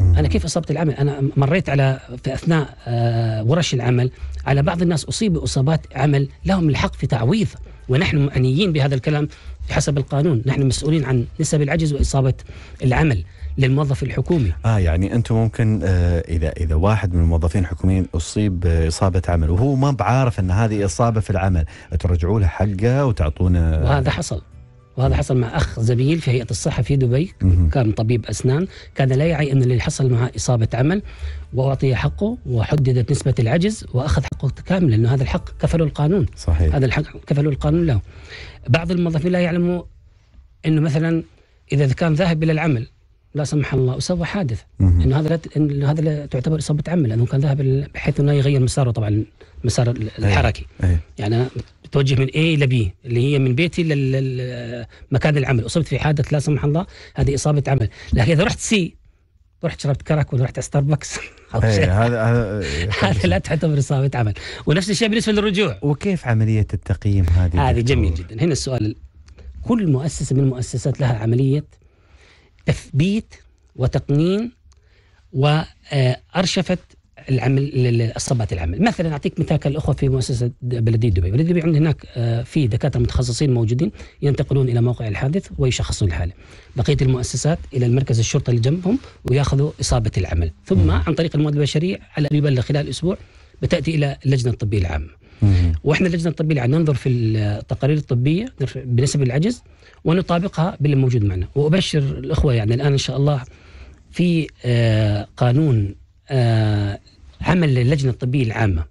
انا كيف اصابه العمل انا مريت على في اثناء آه، ورش العمل على بعض الناس اصيبوا اصابات عمل لهم الحق في تعويض ونحن معنيين بهذا الكلام حسب القانون نحن مسؤولين عن نسب العجز واصابه العمل للموظف الحكومي اه يعني انتم ممكن آه، اذا اذا واحد من الموظفين الحكوميين اصيب اصابه عمل وهو ما بعارف ان هذه اصابه في العمل ترجعوا له حقه وتعطونه وهذا حصل وهذا حصل مع اخ زميل في هيئه الصحه في دبي كان طبيب اسنان كان لا يعي ان اللي حصل معه اصابه عمل واعطي حقه وحددت نسبه العجز واخذ حقه كامل لانه هذا الحق كفله القانون صحيح هذا الحق كفله القانون له بعض الموظفين لا يعلموا انه مثلا اذا كان ذاهب الى العمل لا سمح الله وسوى حادث انه هذا إن هذا تعتبر اصابه عمل لانه كان ذاهب بحيث انه يغير مساره طبعا مسار الحركي أيه. يعني انا من A الى B اللي هي من بيتي لمكان العمل اصبت في حادث لا سمح الله هذه اصابه عمل لكن اذا رحت سي رحت شربت كرك ولا رحت ستاربكس هذا هذا هذا لا تعتبر اصابه عمل ونفس الشيء بالنسبه للرجوع وكيف عمليه التقييم هذه هذه جميل جدا هنا السؤال كل مؤسسه من المؤسسات لها عمليه تثبيت وتقنين وارشفت العمل الصبات العمل مثلا اعطيك مثال الاخوه في مؤسسه بلديه دبي بلديه دبي عندنا هناك آه، في دكاتره متخصصين موجودين ينتقلون الى موقع الحادث ويشخصون الحاله بقيه المؤسسات الى المركز الشرطه اللي جنبهم وياخذوا اصابه العمل ثم عن طريق المواد البشريه على يبلغ خلال اسبوع بتاتي الى اللجنه الطبيه العامه واحنا اللجنه الطبيه اللي ننظر في التقارير الطبيه بنسب العجز ونطابقها باللي موجود معنا وابشر الاخوه يعني الان ان شاء الله في آه، قانون آه، عمل اللجنه الطبيه العامه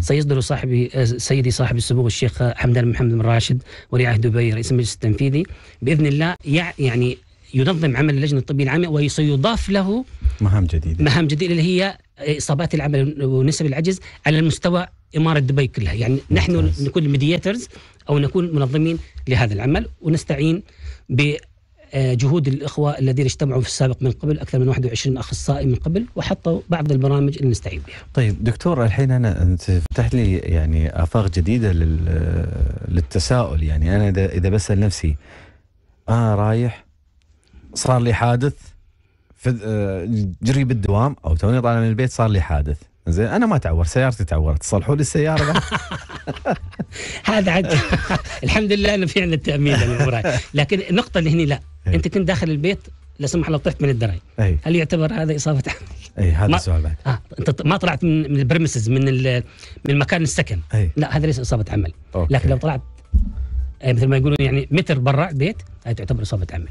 سيصدر صاحبي آه، سيدي صاحب السمو الشيخ حمدان محمد بن راشد ولي عهد دبي رئيس المجلس التنفيذي باذن الله يعني ينظم عمل اللجنه الطبيه العامه وسيضاف له مهام جديده مهام جديده اللي هي اصابات العمل ونسب العجز على المستوى إمارة دبي كلها يعني نحن نكون الميدياترز أو نكون منظمين لهذا العمل ونستعين ب جهود الإخوة الذين اجتمعوا في السابق من قبل أكثر من 21 أخصائي من قبل وحطوا بعض البرامج اللي نستعين بها طيب دكتور الحين أنا أنت فتحت لي يعني آفاق جديدة للتساؤل يعني أنا إذا بسأل نفسي أنا رايح صار لي حادث في آه، جري بالدوام أو توني طالع من البيت صار لي حادث زين انا ما تعور سيارتي تعورت صلحوا لي السياره هذا عاد الحمد لله انه في عندنا تامين يعني، لكن النقطه اللي هنا لا إيه. انت كنت داخل البيت لا سمح الله طحت من الدرج إيه. هل يعتبر هذا اصابه اي هذا ما... السؤال بعد آه. انت ما طلعت من من البرمسز من ال... من مكان السكن أي. لا هذا ليس اصابه عمل أوكي. لكن لو طلعت آه، مثل ما يقولون يعني متر برا البيت هاي تعتبر اصابه عمل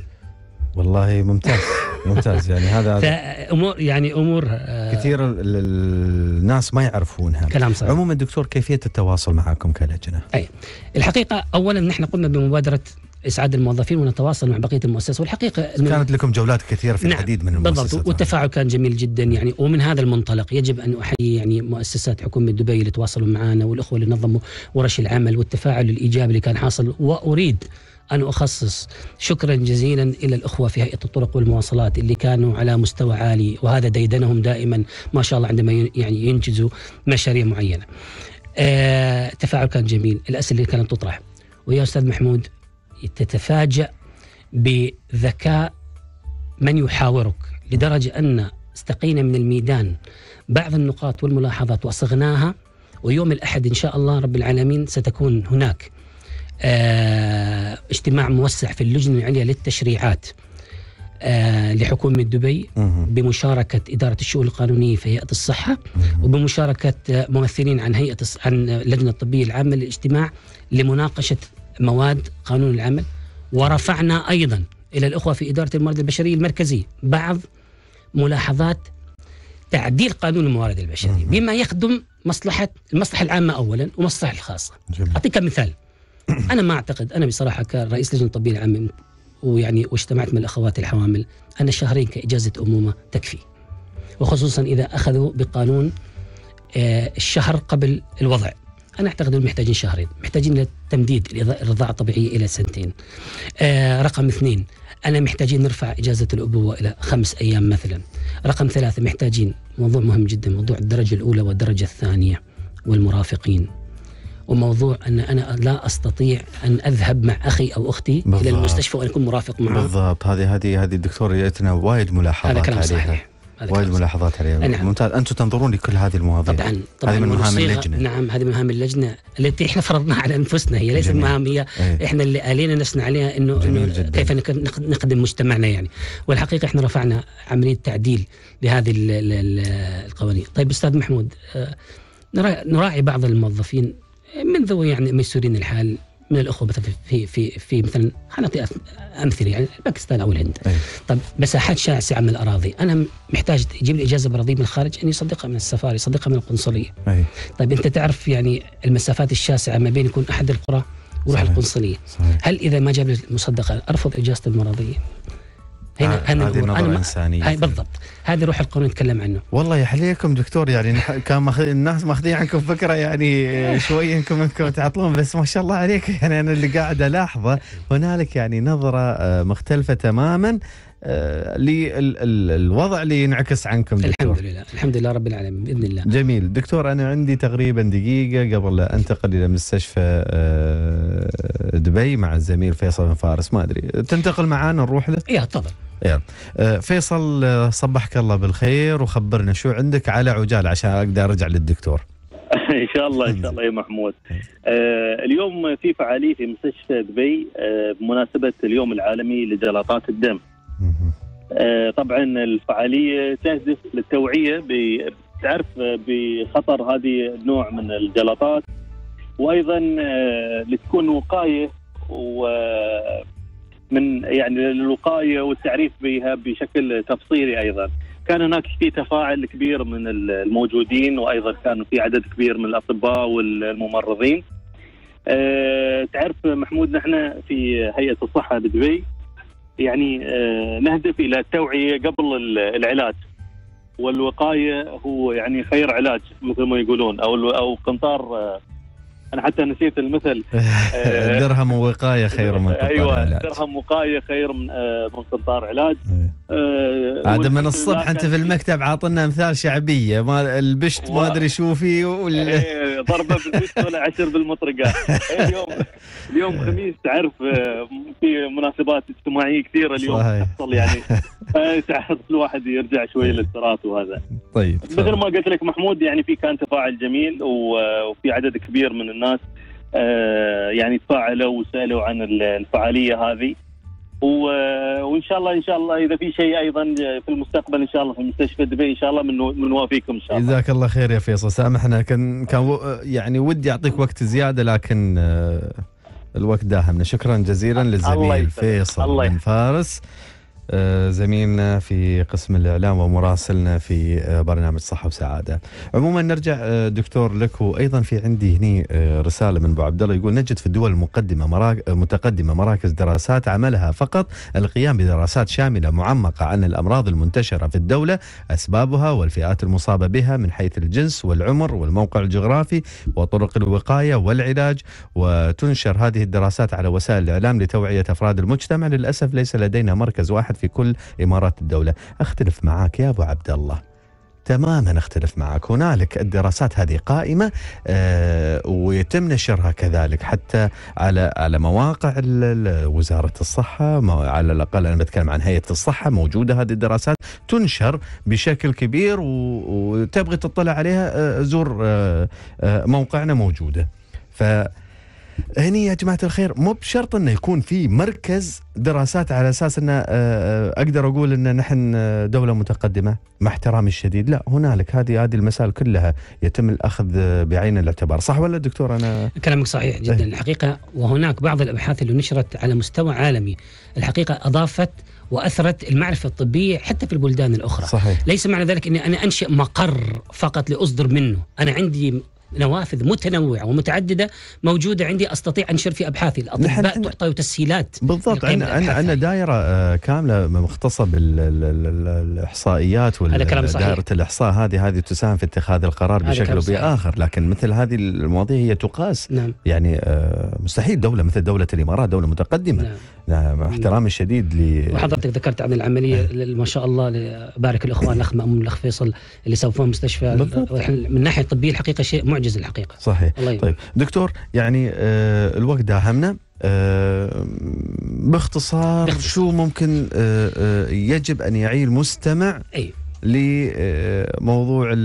والله ممتاز ممتاز يعني هذا امور يعني امور آه، كثير الناس ما يعرفونها كلام صحيح عموما دكتور كيفيه التواصل معكم كلجنه؟ اي الحقيقه اولا نحن قمنا بمبادره اسعاد الموظفين ونتواصل مع بقيه المؤسسه والحقيقه كانت لكم جولات كثيره في نعم العديد من المؤسسات بالضبط والتفاعل كان جميل جدا يعني ومن هذا المنطلق يجب ان احيي يعني مؤسسات حكومه دبي اللي تواصلوا معنا والاخوه اللي نظموا ورش العمل والتفاعل الايجابي اللي كان حاصل واريد أن أخصص شكرا جزيلا إلى الأخوة في هيئة الطرق والمواصلات اللي كانوا على مستوى عالي وهذا ديدنهم دائما ما شاء الله عندما يعني ينجزوا مشاريع معينة التفاعل آه، كان جميل الأسئلة اللي كانت تطرح ويا أستاذ محمود تتفاجأ بذكاء من يحاورك لدرجة أن استقينا من الميدان بعض النقاط والملاحظات وصغناها ويوم الأحد إن شاء الله رب العالمين ستكون هناك آه، اجتماع موسع في اللجنة العليا للتشريعات آه، لحكومة دبي بمشاركة إدارة الشؤون القانونية في هيئة الصحة وبمشاركة ممثلين عن هيئة عن اللجنة الطبية العامة للاجتماع لمناقشة مواد قانون العمل ورفعنا أيضا إلى الأخوة في إدارة الموارد البشرية المركزية بعض ملاحظات تعديل قانون الموارد البشرية بما يخدم مصلحة المصلحة العامة أولا ومصلحة الخاصة أعطيك مثال انا ما اعتقد انا بصراحه كرئيس لجنه الطبيه العامه ويعني واجتمعت مع الاخوات الحوامل ان شهرين كاجازه امومه تكفي وخصوصا اذا اخذوا بقانون آه، الشهر قبل الوضع انا اعتقد انهم محتاجين شهرين محتاجين لتمديد الرضاعه الطبيعيه الى سنتين آه، رقم اثنين انا محتاجين نرفع اجازه الابوه الى خمس ايام مثلا رقم ثلاثه محتاجين موضوع مهم جدا موضوع الدرجه الاولى والدرجه الثانيه والمرافقين وموضوع ان انا لا استطيع ان اذهب مع اخي او اختي بالضبط. الى المستشفى وان اكون مرافق معه بالضبط هذه هذه هذه الدكتور جاتنا وايد ملاحظات هذا كلام عليها. صحيح وايد ملاحظات عليها نعم. ممتاز انتم تنظرون لكل هذه المواضيع طبعا طبعا هذه من مهام اللجنه نعم هذه مهام اللجنه التي احنا فرضناها على انفسنا هي ليست مهام هي ايه. احنا اللي الينا نفسنا عليها انه, إنه كيف نخدم مجتمعنا يعني والحقيقه احنا رفعنا عمليه تعديل لهذه القوانين طيب استاذ محمود آه، نراعي بعض الموظفين من ذوي يعني ميسورين الحال من الاخوه مثلا في في في مثلا خلينا امثله يعني باكستان او الهند أيه. طب مساحات شاسعه من الاراضي انا محتاج يجيب لي اجازه براضي من الخارج اني يصدقها من السفاره يصدقها من القنصليه أيه. طيب انت تعرف يعني المسافات الشاسعه ما بين يكون احد القرى وروح القنصليه صحيح. هل اذا ما جاب لي المصدقه ارفض اجازه المرضيه هنا هنا هذه النظرة الإنسانية هاي بالضبط هذا روح القانون نتكلم عنه والله يحليكم دكتور يعني كان مخ... الناس ماخذين عنكم فكرة يعني شوي انكم انكم تعطلون بس ما شاء الله عليك يعني انا اللي قاعد الاحظه هنالك يعني نظرة آه، مختلفة تماما آه، للوضع اللي ينعكس عنكم دكتور. الحمد لله الحمد لله رب العالمين باذن الله جميل دكتور انا عندي تقريبا دقيقه قبل لا انتقل الى مستشفى آه، دبي مع الزميل فيصل بن فارس ما ادري تنتقل معانا نروح له يا تفضل يلا أه، فيصل أه، صبحك الله بالخير وخبرنا شو عندك على عجال عشان اقدر ارجع للدكتور ان شاء الله ان شاء الله يا محمود أه. آه اليوم في فعاليه في مستشفى دبي بمناسبه اليوم العالمي لجلطات الدم طبعا الفعاليه تهدف للتوعيه بتعرف بخطر هذه النوع من الجلطات وايضا لتكون وقايه و من يعني الوقايه والتعريف بها بشكل تفصيلي ايضا. كان هناك في تفاعل كبير من الموجودين وايضا كان في عدد كبير من الاطباء والممرضين. أه تعرف محمود نحن في هيئه الصحه بدبي يعني أه نهدف الى التوعيه قبل العلاج والوقايه هو يعني خير علاج مثل ما يقولون او او قنطار أه انا حتى نسيت المثل آه، أيوة، درهم وقايه خير من قنطار ايوه درهم وقايه خير من إيه. آه، من قنطار علاج عاد من الصبح انت في المكتب عاطلنا امثال شعبيه ما البشت ما ادري شو فيه وال... إيه، ضربه بالبشت ولا عشر بالمطرقه إيه، اليوم اليوم خميس تعرف آه، في مناسبات اجتماعيه كثيره اليوم تحصل يعني تحس الواحد يرجع شوي للتراث وهذا طيب مثل ما قلت لك محمود يعني في كان تفاعل جميل وفي عدد كبير من الناس آه، يعني تفاعلوا وسالوا عن الفعاليه هذه وان شاء الله ان شاء الله اذا في شيء ايضا في المستقبل ان شاء الله في مستشفى دبي ان شاء الله بنوافيكم ان شاء الله. جزاك الله خير يا فيصل سامحنا كان كان يعني ودي اعطيك وقت زياده لكن آه، الوقت داهمنا شكرا جزيلا للزميل فيصل الله من فارس آه، زميلنا في قسم الاعلام ومراسلنا في آه، برنامج صحه وسعاده. عموما نرجع آه، دكتور لك وايضا في عندي هني رساله من ابو عبد الله يقول نجد في الدول المقدمه مراك متقدمه مراكز دراسات عملها فقط القيام بدراسات شامله معمقه عن الامراض المنتشره في الدوله اسبابها والفئات المصابه بها من حيث الجنس والعمر والموقع الجغرافي وطرق الوقايه والعلاج وتنشر هذه الدراسات على وسائل الاعلام لتوعيه افراد المجتمع للاسف ليس لدينا مركز واحد في كل إمارات الدولة أختلف معاك يا أبو عبد الله تماما اختلف معك هنالك الدراسات هذه قائمة آه ويتم نشرها كذلك حتى على على مواقع وزارة الصحة على الأقل أنا بتكلم عن هيئة الصحة موجودة هذه الدراسات تنشر بشكل كبير وتبغي تطلع عليها آه زور آه, آه، موقعنا موجودة ف هني يا جماعه الخير مو بشرط انه يكون في مركز دراسات على اساس انه آه، آه، اقدر اقول ان نحن آه، دوله متقدمه مع احترامي الشديد لا هنالك هذه هذه المسائل كلها يتم الاخذ بعين الاعتبار صح ولا دكتور انا كلامك صحيح جدا إيه. الحقيقه وهناك بعض الابحاث اللي نشرت على مستوى عالمي الحقيقه اضافت واثرت المعرفه الطبيه حتى في البلدان الاخرى صحيح. ليس معنى ذلك اني انا انشئ مقر فقط لاصدر منه انا عندي نوافذ متنوعه ومتعدده موجوده عندي استطيع انشر في ابحاثي الاطباء تعطي تسهيلات بالضبط عندنا عندنا دائره آه، كامله مختصه بالاحصائيات وال دائره الاحصاء هذه هذه تساهم في اتخاذ القرار بشكل باخر لكن مثل هذه المواضيع هي تقاس نعم. يعني آه، مستحيل دوله مثل دوله الامارات دوله متقدمه نعم. نعم احترامي الشديد ل وحضرتك ذكرت عن العمليه إيه. ما شاء الله بارك الاخوان إيه. الاخ مامون الاخ فيصل اللي سووها مستشفى من الناحيه الطبيه الحقيقه شيء معجز الحقيقه صحيح الله طيب دكتور يعني آه الوقت داهمنا آه باختصار, باختصار شو ممكن آه, آه، يجب ان يعي المستمع أي. لموضوع آه،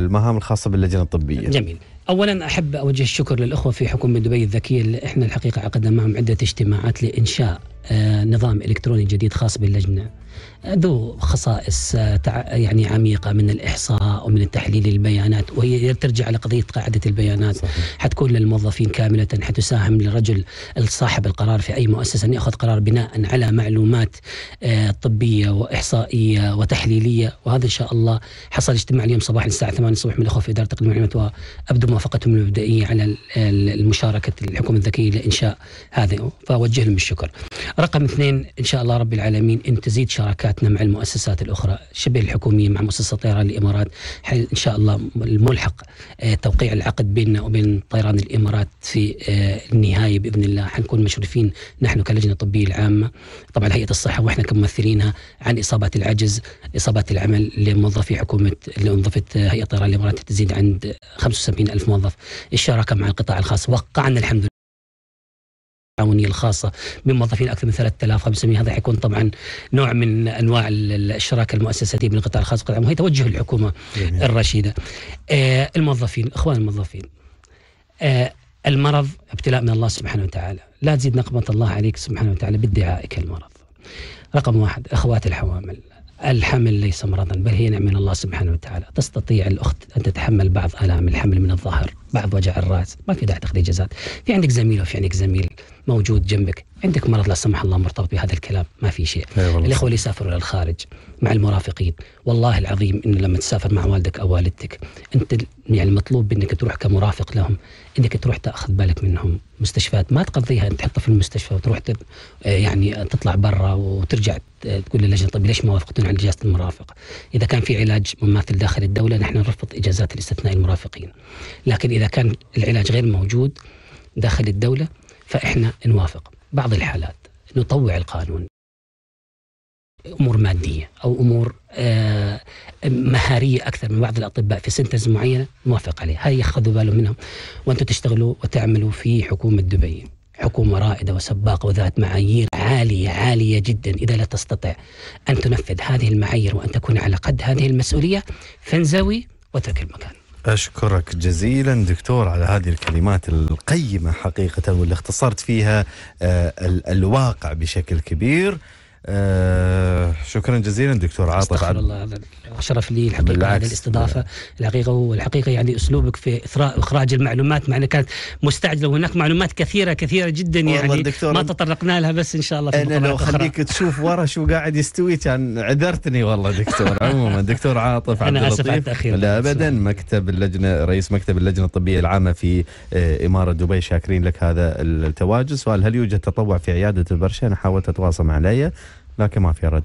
المهام الخاصه باللجنه الطبيه جميل اولا احب اوجه الشكر للاخوه في حكومه دبي الذكيه اللي احنا الحقيقه عقدنا معهم عده اجتماعات لانشاء آه، نظام الكتروني جديد خاص باللجنه ذو خصائص آه، يعني عميقة من الإحصاء ومن تحليل البيانات وهي ترجع لقضية قاعدة البيانات صحيح. حتكون للموظفين كاملة حتساهم للرجل صاحب القرار في أي مؤسسة أن يأخذ قرار بناء على معلومات آه، طبية وإحصائية وتحليلية وهذا إن شاء الله حصل اجتماع اليوم صباحا الساعة 8 الصبح من الأخوة في إدارة تقديم المعلومات وأبدو موافقتهم المبدئية على المشاركة الحكومة الذكية لإنشاء هذه فأوجه لهم الشكر رقم اثنين إن شاء الله رب العالمين أن تزيد شراكات شراكاتنا مع المؤسسات الاخرى شبه الحكوميه مع مؤسسه طيران الامارات ان شاء الله الملحق آه، توقيع العقد بيننا وبين طيران الامارات في آه، النهايه باذن الله حنكون مشرفين نحن كلجنه طبيه العامه طبعا هيئه الصحه واحنا كممثلينها عن اصابات العجز اصابات العمل لموظفي حكومه لانظفه آه، هيئه طيران الامارات تزيد عند 75 الف موظف الشراكه مع القطاع الخاص وقعنا الحمد التعاونية الخاصة بموظفين أكثر من 3500 هذا حيكون طبعا نوع من أنواع الشراكة المؤسساتية بين القطاع الخاص والقطاع وهي توجه الحكومة جميل. الرشيدة آه، الموظفين إخوان الموظفين آه، المرض ابتلاء من الله سبحانه وتعالى لا تزيد نقمة الله عليك سبحانه وتعالى بادعائك المرض رقم واحد أخوات الحوامل الحمل ليس مرضا بل هي نعمة من الله سبحانه وتعالى تستطيع الأخت أن تتحمل بعض آلام الحمل من الظهر بعض وجع الرأس ما في داعي تاخذ إجازات في عندك زميل وفي عندك زميل موجود جنبك عندك مرض لا سمح الله مرتبط بهذا الكلام ما في شيء إيه الإخوة اللي يسافروا للخارج مع المرافقين والله العظيم إن لما تسافر مع والدك أو والدتك أنت يعني مطلوب أنك تروح كمرافق لهم انك تروح تاخذ بالك منهم مستشفيات ما تقضيها انت تحطها في المستشفى وتروح تب... آه، يعني تطلع برا وترجع تقول للجنه طيب ليش ما وافقتون على اجازه المرافق؟ اذا كان في علاج مماثل داخل الدوله نحن نرفض اجازات الاستثناء المرافقين. لكن اذا كان العلاج غير موجود داخل الدوله فاحنا نوافق. بعض الحالات نطوع القانون امور ماديه او امور آه، مهاريه اكثر من بعض الاطباء في سنتز معينه موافق عليها، هاي ياخذوا بالهم منهم وانتم تشتغلوا وتعملوا في حكومه دبي. حكومة رائدة وسباقة وذات معايير عالية عالية جدا إذا لا تستطيع أن تنفذ هذه المعايير وأن تكون على قد هذه المسؤولية فانزوي واترك المكان أشكرك جزيلا دكتور على هذه الكلمات القيمة حقيقة واللي اختصرت فيها آه، الواقع بشكل كبير آه شكرا جزيلا دكتور عاطف عبد الله شرف لي الحقيقه على الاستضافه الحقيقه والحقيقه يعني اسلوبك في اثراء اخراج المعلومات معنا كانت مستعجله وهناك معلومات كثيره كثيره جدا يعني ما تطرقنا لها بس ان شاء الله في انا لو خليك تشوف ورا شو قاعد يستوي كان عذرتني والله دكتور عموما دكتور عاطف عبد اللطيف لا ابدا مكتب اللجنه رئيس مكتب اللجنه الطبيه العامه في آه، اماره دبي شاكرين لك هذا التواجد سؤال هل يوجد تطوع في عياده البرشا انا حاولت اتواصل مع ليا لكن ما في رد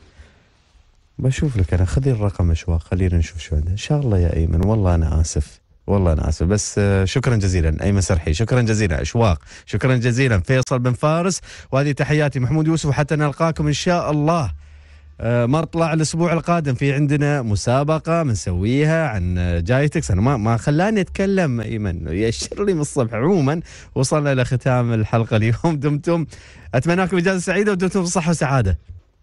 بشوف لك انا خذي الرقم اشواق خلينا نشوف شو عنده ان شاء الله يا ايمن والله انا اسف والله انا اسف بس آه، شكرا جزيلا ايمن سرحي شكرا جزيلا اشواق شكرا جزيلا فيصل بن فارس وهذه تحياتي محمود يوسف حتى نلقاكم ان شاء الله آه، مطلع الاسبوع القادم في عندنا مسابقه بنسويها عن آه، جايتكس انا ما ما خلاني اتكلم ايمن يشر لي من الصبح عموما وصلنا الى ختام الحلقه اليوم دمتم اتمنى لكم اجازه سعيده ودمتم بصحه وسعاده